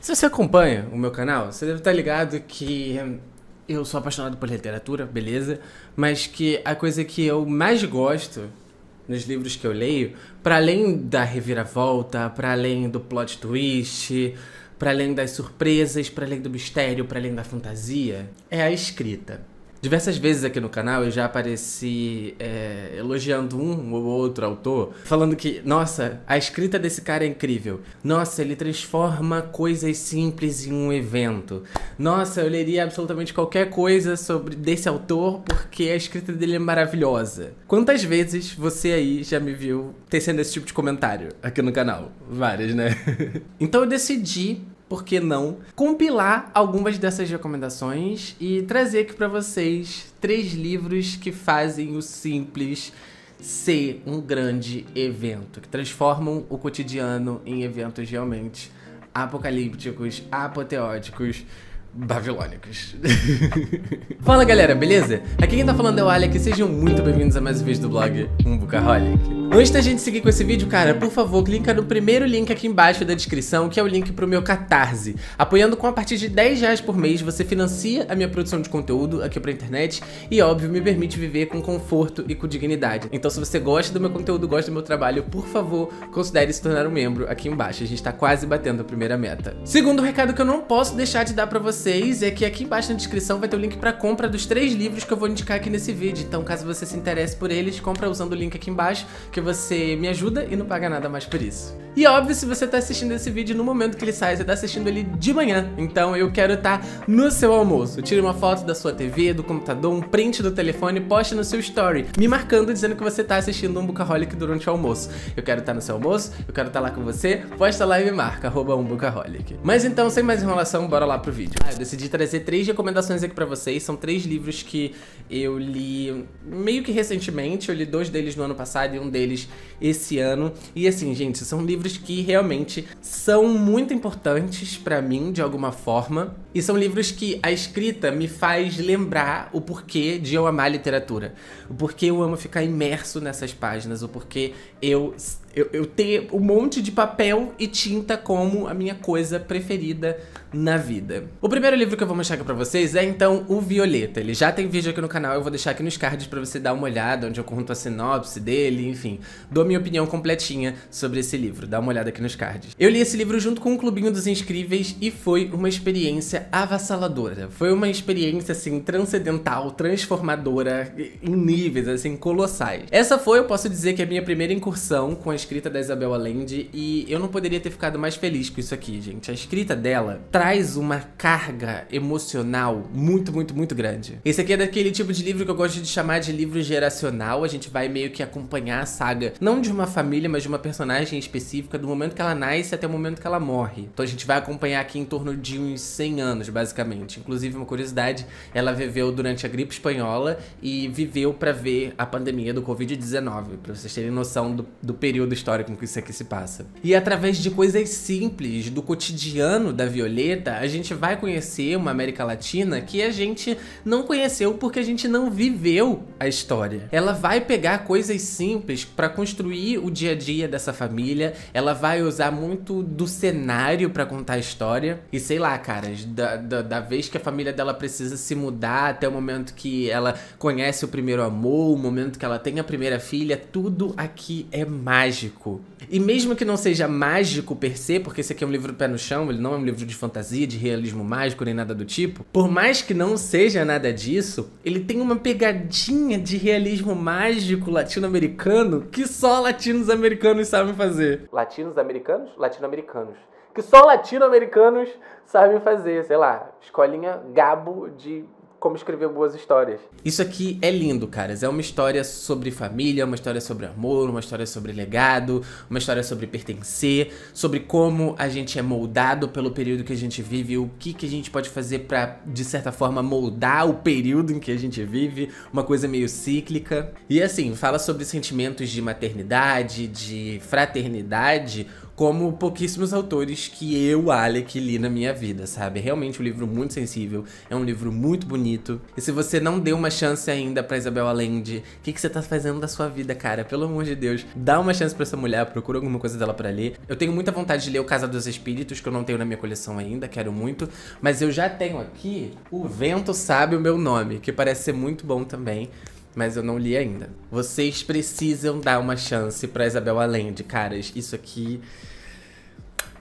Se você acompanha o meu canal, você deve estar tá ligado que eu sou apaixonado por literatura, beleza? Mas que a coisa que eu mais gosto nos livros que eu leio, para além da reviravolta, para além do plot twist, para além das surpresas, para além do mistério, para além da fantasia, é a escrita. Diversas vezes aqui no canal eu já apareci é, elogiando um ou outro autor, falando que, nossa, a escrita desse cara é incrível. Nossa, ele transforma coisas simples em um evento. Nossa, eu leria absolutamente qualquer coisa sobre desse autor porque a escrita dele é maravilhosa. Quantas vezes você aí já me viu tecendo esse tipo de comentário aqui no canal? Várias, né? então eu decidi por que não, compilar algumas dessas recomendações e trazer aqui para vocês três livros que fazem o simples ser um grande evento, que transformam o cotidiano em eventos realmente apocalípticos, apoteóticos, babilônicos. Fala galera, beleza? Aqui quem tá falando é o Alec sejam muito bem-vindos a mais um vídeo do blog Um Bucaholic. Antes da gente seguir com esse vídeo, cara, por favor, clica no primeiro link aqui embaixo da descrição, que é o link pro meu Catarse. Apoiando com a partir de 10 reais por mês, você financia a minha produção de conteúdo aqui pra internet e, óbvio, me permite viver com conforto e com dignidade. Então, se você gosta do meu conteúdo, gosta do meu trabalho, por favor, considere se tornar um membro aqui embaixo. A gente tá quase batendo a primeira meta. Segundo recado que eu não posso deixar de dar pra vocês é que aqui embaixo na descrição vai ter o link pra compra dos três livros que eu vou indicar aqui nesse vídeo. Então, caso você se interesse por eles, compra usando o link aqui embaixo, que porque você me ajuda e não paga nada mais por isso. E óbvio, se você tá assistindo esse vídeo no momento que ele sai, você tá assistindo ele de manhã. Então eu quero estar tá no seu almoço. Tire uma foto da sua TV, do computador, um print do telefone, poste no seu story, me marcando dizendo que você tá assistindo um Bucaholic durante o almoço. Eu quero estar tá no seu almoço, eu quero estar tá lá com você, posta lá e me marca, arroba um Bucaholic. Mas então, sem mais enrolação, bora lá pro vídeo. Ah, eu decidi trazer três recomendações aqui pra vocês. São três livros que eu li meio que recentemente. Eu li dois deles no ano passado e um deles esse ano. E assim, gente, são livros livros que realmente são muito importantes para mim de alguma forma e são livros que a escrita me faz lembrar o porquê de eu amar literatura, o porquê eu amo ficar imerso nessas páginas, o porquê eu eu, eu ter um monte de papel e tinta como a minha coisa preferida na vida. O primeiro livro que eu vou mostrar aqui pra vocês é, então, o Violeta. Ele já tem vídeo aqui no canal, eu vou deixar aqui nos cards pra você dar uma olhada, onde eu conto a sinopse dele, enfim. Dou minha opinião completinha sobre esse livro, dá uma olhada aqui nos cards. Eu li esse livro junto com o Clubinho dos Inscríveis e foi uma experiência avassaladora. Foi uma experiência, assim, transcendental, transformadora, em níveis, assim, colossais. Essa foi, eu posso dizer, que é a minha primeira incursão com a escrita da Isabel Allende e eu não poderia ter ficado mais feliz com isso aqui, gente. A escrita dela traz uma carga emocional muito, muito, muito grande. Esse aqui é daquele tipo de livro que eu gosto de chamar de livro geracional. A gente vai meio que acompanhar a saga, não de uma família, mas de uma personagem específica, do momento que ela nasce até o momento que ela morre. Então a gente vai acompanhar aqui em torno de uns 100 anos, basicamente. Inclusive, uma curiosidade, ela viveu durante a gripe espanhola e viveu para ver a pandemia do Covid-19, para vocês terem noção do, do período período histórico em que isso aqui se passa. E através de coisas simples, do cotidiano da Violeta, a gente vai conhecer uma América Latina que a gente não conheceu porque a gente não viveu a história. Ela vai pegar coisas simples para construir o dia a dia dessa família, ela vai usar muito do cenário para contar a história. E sei lá, caras, da, da, da vez que a família dela precisa se mudar até o momento que ela conhece o primeiro amor, o momento que ela tem a primeira filha, tudo aqui é mágico mágico. E mesmo que não seja mágico per se, porque esse aqui é um livro pé no chão, ele não é um livro de fantasia, de realismo mágico, nem nada do tipo, por mais que não seja nada disso, ele tem uma pegadinha de realismo mágico latino-americano que só latinos americanos sabem fazer. Latinos americanos? Latino-americanos que só latino-americanos sabem fazer, sei lá, escolinha gabo de como escrever boas histórias. Isso aqui é lindo, caras. É uma história sobre família, uma história sobre amor, uma história sobre legado, uma história sobre pertencer, sobre como a gente é moldado pelo período que a gente vive, o que, que a gente pode fazer para de certa forma, moldar o período em que a gente vive, uma coisa meio cíclica. E assim, fala sobre sentimentos de maternidade, de fraternidade, como pouquíssimos autores que eu, Alec, li na minha vida, sabe? Realmente um livro muito sensível, é um livro muito bonito. E se você não deu uma chance ainda pra Isabel Allende, o que, que você tá fazendo da sua vida, cara? Pelo amor de Deus, dá uma chance pra essa mulher, procura alguma coisa dela pra ler. Eu tenho muita vontade de ler O Casa dos Espíritos, que eu não tenho na minha coleção ainda, quero muito. Mas eu já tenho aqui O Vento Sabe o Meu Nome, que parece ser muito bom também mas eu não li ainda. Vocês precisam dar uma chance pra Isabel Allende, caras. Isso aqui...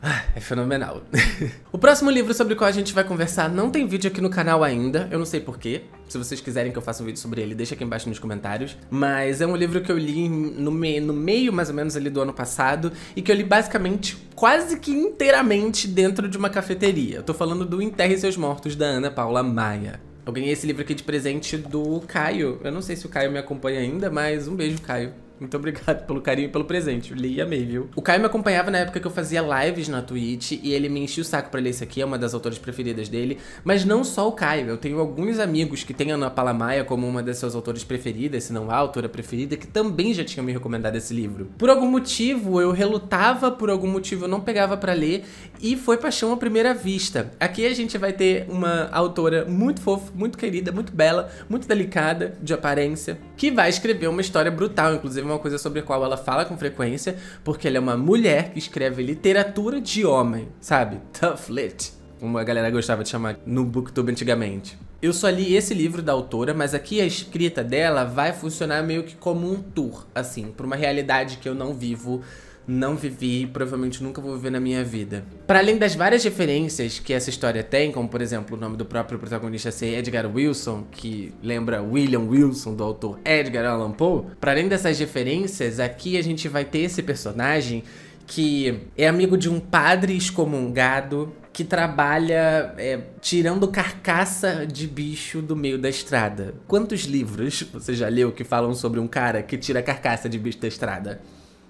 Ah, é fenomenal. o próximo livro sobre o qual a gente vai conversar não tem vídeo aqui no canal ainda, eu não sei porquê. Se vocês quiserem que eu faça um vídeo sobre ele, deixa aqui embaixo nos comentários. Mas é um livro que eu li no, me no meio, mais ou menos, ali do ano passado, e que eu li basicamente, quase que inteiramente, dentro de uma cafeteria. Eu tô falando do Enterre Seus Mortos, da Ana Paula Maia. Eu ganhei esse livro aqui de presente do Caio. Eu não sei se o Caio me acompanha ainda, mas um beijo, Caio. Muito obrigado pelo carinho e pelo presente. Li e amei, viu? O Caio me acompanhava na época que eu fazia lives na Twitch e ele me enchia o saco pra ler isso aqui, é uma das autoras preferidas dele. Mas não só o Caio, eu tenho alguns amigos que têm a Ana Palamaia como uma das suas autoras preferidas, se não a autora preferida, que também já tinham me recomendado esse livro. Por algum motivo, eu relutava, por algum motivo eu não pegava para ler e foi Paixão à Primeira Vista. Aqui a gente vai ter uma autora muito fofa, muito querida, muito bela, muito delicada, de aparência, que vai escrever uma história brutal, inclusive uma coisa sobre a qual ela fala com frequência, porque ela é uma mulher que escreve literatura de homem, sabe? Tough lit, como a galera gostava de chamar no booktube antigamente. Eu só li esse livro da autora, mas aqui a escrita dela vai funcionar meio que como um tour, assim, pra uma realidade que eu não vivo não vivi e provavelmente nunca vou viver na minha vida. Para além das várias referências que essa história tem, como por exemplo o nome do próprio protagonista ser Edgar Wilson, que lembra William Wilson do autor Edgar Allan Poe, para além dessas referências, aqui a gente vai ter esse personagem que é amigo de um padre excomungado que trabalha é, tirando carcaça de bicho do meio da estrada. Quantos livros você já leu que falam sobre um cara que tira carcaça de bicho da estrada?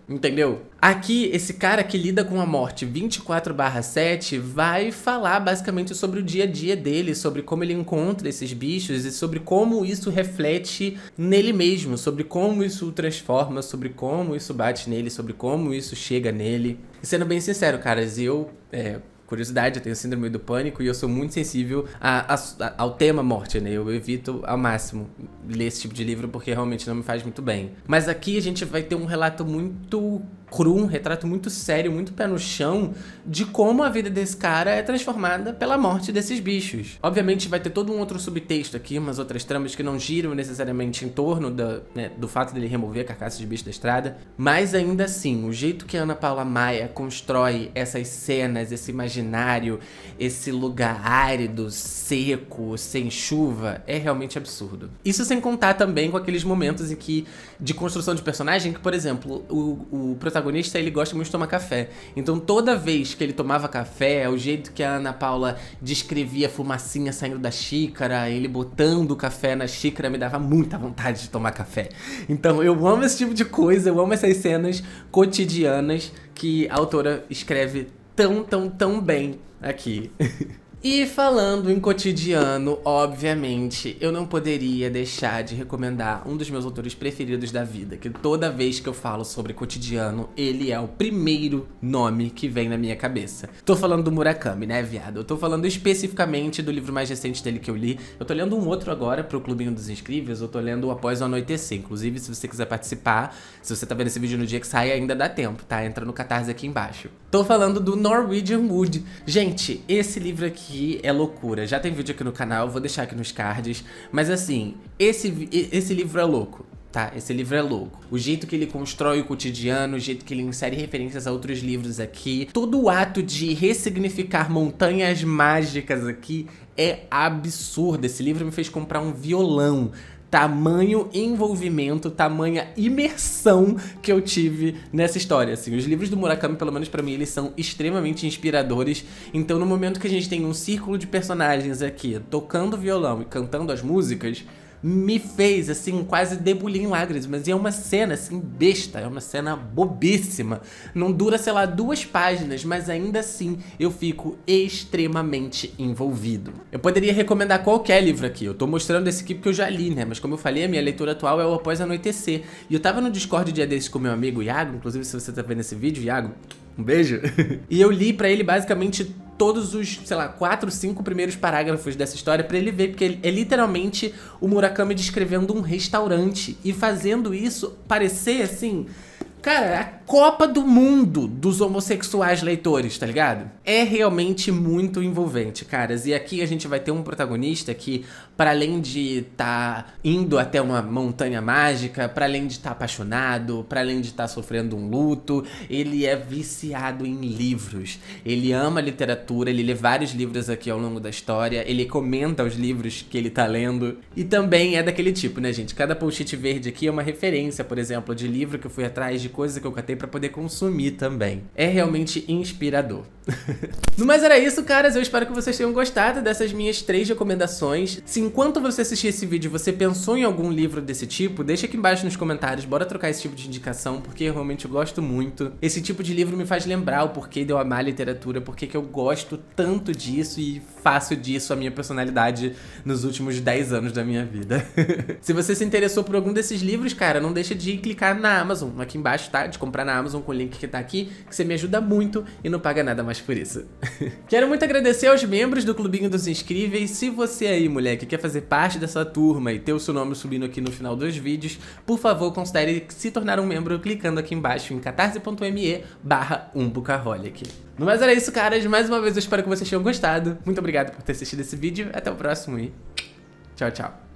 Entendeu? Aqui, esse cara que lida com a morte 24/7 vai falar basicamente sobre o dia a dia dele, sobre como ele encontra esses bichos e sobre como isso reflete nele mesmo, sobre como isso o transforma, sobre como isso bate nele, sobre como isso chega nele. E sendo bem sincero, caras, eu. É, curiosidade, eu tenho síndrome do pânico e eu sou muito sensível a, a, ao tema morte, né? Eu evito ao máximo ler esse tipo de livro porque realmente não me faz muito bem. Mas aqui a gente vai ter um relato muito cru, um retrato muito sério, muito pé no chão de como a vida desse cara é transformada pela morte desses bichos. Obviamente vai ter todo um outro subtexto aqui, umas outras tramas que não giram necessariamente em torno né, do fato dele remover a carcaça de bicho da estrada, mas ainda assim, o jeito que Ana Paula Maia constrói essas cenas, esse imaginário, esse lugar árido, seco, sem chuva, é realmente absurdo. Isso sem contar também com aqueles momentos em que de construção de personagem que, por exemplo, o, o protagonista protagonista, ele gosta muito de tomar café. Então toda vez que ele tomava café, o jeito que a Ana Paula descrevia a fumacinha saindo da xícara, ele botando o café na xícara, me dava muita vontade de tomar café. Então eu amo esse tipo de coisa, eu amo essas cenas cotidianas que a autora escreve tão, tão, tão bem aqui. E falando em cotidiano, obviamente, eu não poderia deixar de recomendar um dos meus autores preferidos da vida, que toda vez que eu falo sobre cotidiano, ele é o primeiro nome que vem na minha cabeça. Tô falando do Murakami, né, viado? Eu tô falando especificamente do livro mais recente dele que eu li. Eu tô lendo um outro agora pro Clubinho dos Inscríveis, eu tô lendo Após o Anoitecer. Inclusive, se você quiser participar, se você tá vendo esse vídeo no dia que sai, ainda dá tempo, tá? Entra no Catarse aqui embaixo. Tô falando do Norwegian Wood. Gente, esse livro aqui que é loucura. Já tem vídeo aqui no canal, vou deixar aqui nos cards. Mas assim, esse, esse livro é louco. Tá, esse livro é louco. O jeito que ele constrói o cotidiano, o jeito que ele insere referências a outros livros aqui, todo o ato de ressignificar montanhas mágicas aqui é absurdo. Esse livro me fez comprar um violão, tamanho envolvimento, tamanha imersão que eu tive nessa história. Assim, os livros do Murakami, pelo menos para mim, eles são extremamente inspiradores. Então, no momento que a gente tem um círculo de personagens aqui tocando violão e cantando as músicas, me fez, assim, quase debulhar em lágrimas. E é uma cena, assim, besta, é uma cena bobíssima. Não dura, sei lá, duas páginas, mas ainda assim eu fico extremamente envolvido. Eu poderia recomendar qualquer livro aqui, eu tô mostrando esse aqui porque eu já li, né? Mas como eu falei, a minha leitura atual é o Após Anoitecer. E eu tava no Discord dia desses com meu amigo Iago, inclusive se você tá vendo esse vídeo, Iago, um beijo. e eu li para ele basicamente todos os, sei lá, quatro, cinco primeiros parágrafos dessa história para ele ver, porque ele, é literalmente o Murakami descrevendo um restaurante e fazendo isso parecer assim Cara, a Copa do Mundo dos homossexuais leitores, tá ligado? É realmente muito envolvente, caras. E aqui a gente vai ter um protagonista que, para além de estar tá indo até uma montanha mágica, para além de estar tá apaixonado, para além de estar tá sofrendo um luto, ele é viciado em livros. Ele ama literatura, ele lê vários livros aqui ao longo da história, ele comenta os livros que ele tá lendo. E também é daquele tipo, né, gente? Cada post-it verde aqui é uma referência, por exemplo, de livro que eu fui atrás de de coisas que eu catei para poder consumir também. É realmente inspirador. no mais era isso, caras. Eu espero que vocês tenham gostado dessas minhas três recomendações. Se enquanto você assistir esse vídeo você pensou em algum livro desse tipo, deixa aqui embaixo nos comentários. Bora trocar esse tipo de indicação, porque eu realmente gosto muito. Esse tipo de livro me faz lembrar o porquê de eu amar literatura, porquê que eu gosto tanto disso e faço disso a minha personalidade nos últimos 10 anos da minha vida. se você se interessou por algum desses livros, cara, não deixa de clicar na Amazon aqui embaixo embaixo, tá? De comprar na Amazon com o link que tá aqui, que você me ajuda muito e não paga nada mais por isso. Quero muito agradecer aos membros do Clubinho dos Inscríveis. Se você aí, moleque, quer fazer parte dessa turma e ter o seu nome subindo aqui no final dos vídeos, por favor, considere se tornar um membro clicando aqui embaixo em catarse.me barra umbucaholic. No mais era isso, caras. Mais uma vez eu espero que vocês tenham gostado. Muito obrigado por ter assistido esse vídeo. Até o próximo e tchau, tchau.